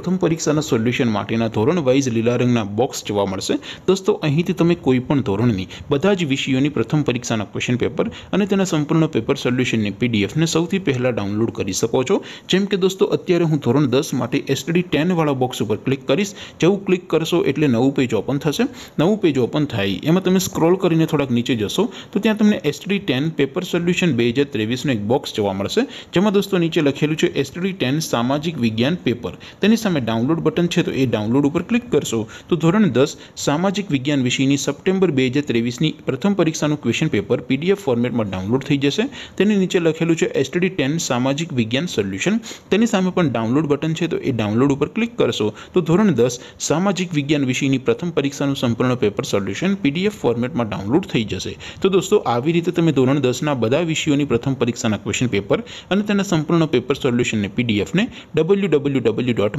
પ્રથમ પરીક્ષાના સોલ્યુશન માટીના ધોરણ વાઇઝ લીલા રંગના બોક્સ જોવા મળશે દોસ્તો અહીંથી તમે કોઈ પણ ધોરણની બધા જ વિષયોની પ્રથમ પરીક્ષાના ક્વેશ્ચન પેપર અને તેના સંપૂર્ણ પેપર સોલ્યુશનની પીડીએફ ને સૌથી પહેલા ડાઉનલોડ કરી શકો છો જેમ કે દોસ્તો અત્યારે હું ધોરણ 10 માટે STD 10 વાળો બોક્સ ઉપર ક્લિક કરીશ જેવું ક્લિક કરશો એટલે નવું પેજ ઓપન થશે નવું પેજ ઓપન થઈ એમાં તમે સ્ક્રોલ કરીને થોડક નીચે જશો તો ત્યાં તમને STD 10 પેપર સોલ્યુશન 2023 નો એક બોક્સ જોવા મળશે જેમાં દોસ્તો નીચે લખેલું છે STD 10 સામાજિક વિજ્ઞાન પેપર તેની મે ડાઉનલોડ બટન છે તો એ ડાઉનલોડ ઉપર ક્લિક કરશો તો ધોરણ 10 સામાજિક વિજ્ઞાન વિષયની સપ્ટેમ્બર 2023 ની પ્રથમ પરીક્ષા નું ક્વેશ્ચન પેપર પીડીએફ ફોર્મેટમાં ડાઉનલોડ થઈ જશે તેની નીચે લખેલું છે STD 10 સામાજિક વિજ્ઞાન સોલ્યુશન તેની સામે પણ ડાઉનલોડ બટન છે તો એ ડાઉનલોડ ઉપર ક્લિક કરશો તો ધોરણ 10 સામાજિક વિજ્ઞાન વિષયની પ્રથમ પરીક્ષા નું સંપૂર્ણ પેપર સોલ્યુશન પીડીએફ ફોર્મેટમાં ડાઉનલોડ થઈ જશે તો દોસ્તો આવી રીતે તમે ધોરણ 10 ના બધા વિષયો ની પ્રથમ પરીક્ષા ના ક્વેશ્ચન પેપર અને તેના સંપૂર્ણ પેપર સોલ્યુશન ને પીડીએફ ને www.